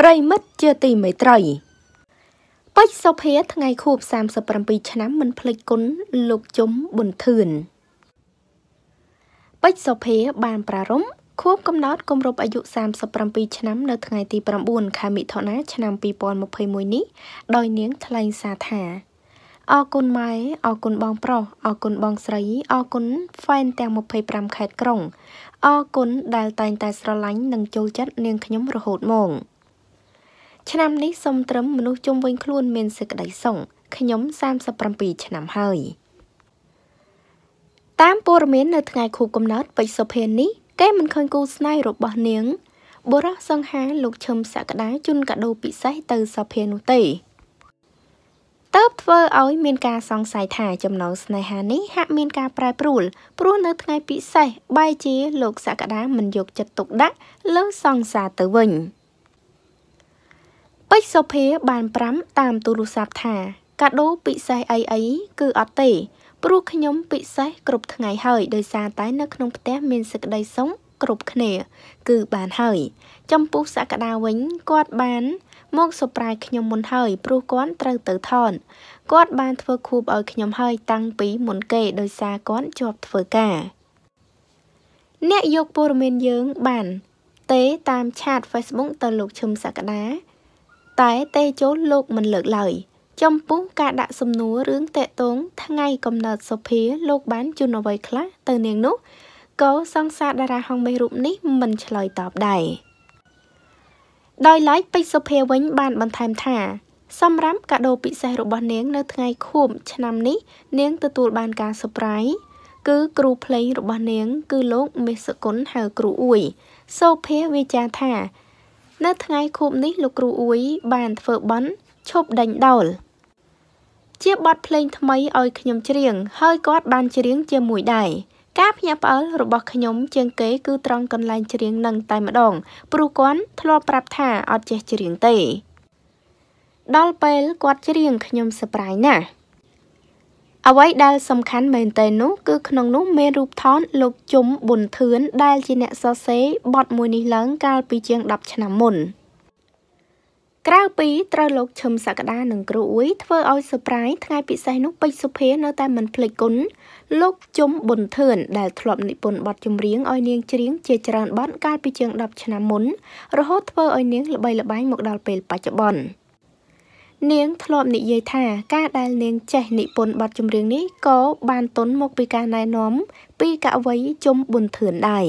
ប្រិមិត្តជាទីមេត្រីពេជ្រសុភាថ្ងៃខួប37ឆ្នាំមិនភ្លេចគុណលោកជុំប៊ុនធឿនពេជ្រសុភាបានប្រារម្ភខួបកំណត់គម្រប់អាយុ37ឆ្នាំនៅថ្ងៃទី9ខែមិថុនាឆ្នាំ2021នេះដោយនាងថ្លែងសារថាអរគុណម៉ែអរគុណបងប្រុសអរគុណបងស្រីអរគុណហ្វេនទាំង25ខេត្តក្រុងអរគុណដែលតែងតែ ស្រឡាញ់និងចូលចិត្តនាងខ្ញុំរហូតមកឆ្នាំនេះសូមត្រឹមមនុស្សជុំវិញខ្លួនមានសេចក្តីសុខខ្ញុំ37ឆ្នាំហើយតាមព័ត៌មាននៅថ្ងៃខួបកំណើតពេជ្រសុភានេះគេមិនឃើញ គូស្នេហ៍របស់នាងបុរសសង្ហាលោកឈឹមសក្តាជូនកាដូពិសេសទៅសុភានោះទេតើបធ្វើឲ្យ មានការសង្ស័យថាចំណងស្នេហានេះហាក់មានការប្រែប្រួលព្រោះនៅថ្ងៃពិសេសបែជាលោកសក្តាមិនយកចិត្តទុកដាក់លើសង្សារទៅវិញ។ពេជ្រសុភាបានប្រាំតាមទូរស័ព្ទថា កាដូពិសេសអីអីគឺអត់ទេព្រោះខ្ញុំពិសេសគ្រប់ថ្ងៃហើយដោយសារតែ នៅក្នុងផ្ទះមានសេចក្តីសុំគ្រប់គ្នាគឺបានហើយ ចំពោះសក្តាវិញគាត់បាន មកសប្រាយខ្ញុំមុនហើយ ព្រោះគាត់ត្រូវទៅថនគាត់បានធ្វើខួបឲ្យខ្ញុំហើយតាំងពីមុនគេដោយសារគាត់ជាប់ធ្វើការ អ្នកយកព័ត៌មានយើងបានទេតាមឆាត Facebook ទៅលោកឈឹមសក្តាតែតេជោលោកមិនលើកឡើយចំពោះការដាក់សំណួររឿងតេតងថ្ងៃកំណើតសុភាលោកបានជូនអ្វីខ្លះទៅនាង នោះក៏សង្សារតារាហងមេរូបនេះមិនឆ្លើយតបដែរដោយឡែកពេជ្រសុភាវិញបានបន្ថែមថា សម្រាប់កាដូពិសេសរបស់នាងនៅថ្ងៃ ខួបឆ្នាំនេះនាងទទួលបានការ surprise គឺគ្រូភ្លេងរបស់នាង គឺលោកមេសគុណហៅគ្រូអ៊ួយសូភាវាចាថានៅថ្ងៃខូបនេះលោកគ្រូអ៊ួយបានធ្វើបន់ឈប់ដេញដោលជាបទភ្លេងថ្មីឲ្យខ្ញុំច្រៀងហើយគាត់បានច្រៀងជាមួយដែរការភ្ញាក់ផ្អើលរបស់ខ្ញុំជាងគេគឺត្រង់កន្លែងច្រៀងនឹងតែម្ដង ព្រោះគាត់ធ្លាប់ប្រាប់ថាអត់ចេះច្រៀងទេដល់ពេលគាត់ច្រៀងខ្ញុំសប្បាយណាស់អ្វីដែលសំខាន់មែនទែននោះគឺក្នុងនោះមានរូបថនលោកជុំប៊ុនធឿនដែលជាអ្នកសរសេរបទមួយនេះឡើង កាលពីជាង10ឆ្នាំមុនក្រៅពីត្រូវលោកឈឹមសក្តានិងគ្រូអ៊ុយធ្វើឲ្យ surprise ថ្ងៃពិសេសនោះពេជ្រសុភានៅតែមិនភ្លេចគុណលោកជុំប៊ុនធឿនដែល ធ្លាប់និពន្ធបទចម្រៀងឲ្យនាងច្រៀងជាច្រើនបទកាលពីជាង10ឆ្នាំមុន រហូតធ្វើឲ្យនាងល្បីល្បាញមកដល់ពេលបច្ចុប្បន្ន។នាងធ្លាប់និយាយថាការដែលនាងចេះនិពន្ធបទចម្រៀងនេះក៏បានទុនមកពីការណែនាំពីកវីជុំប៊ុនធឿនដែរ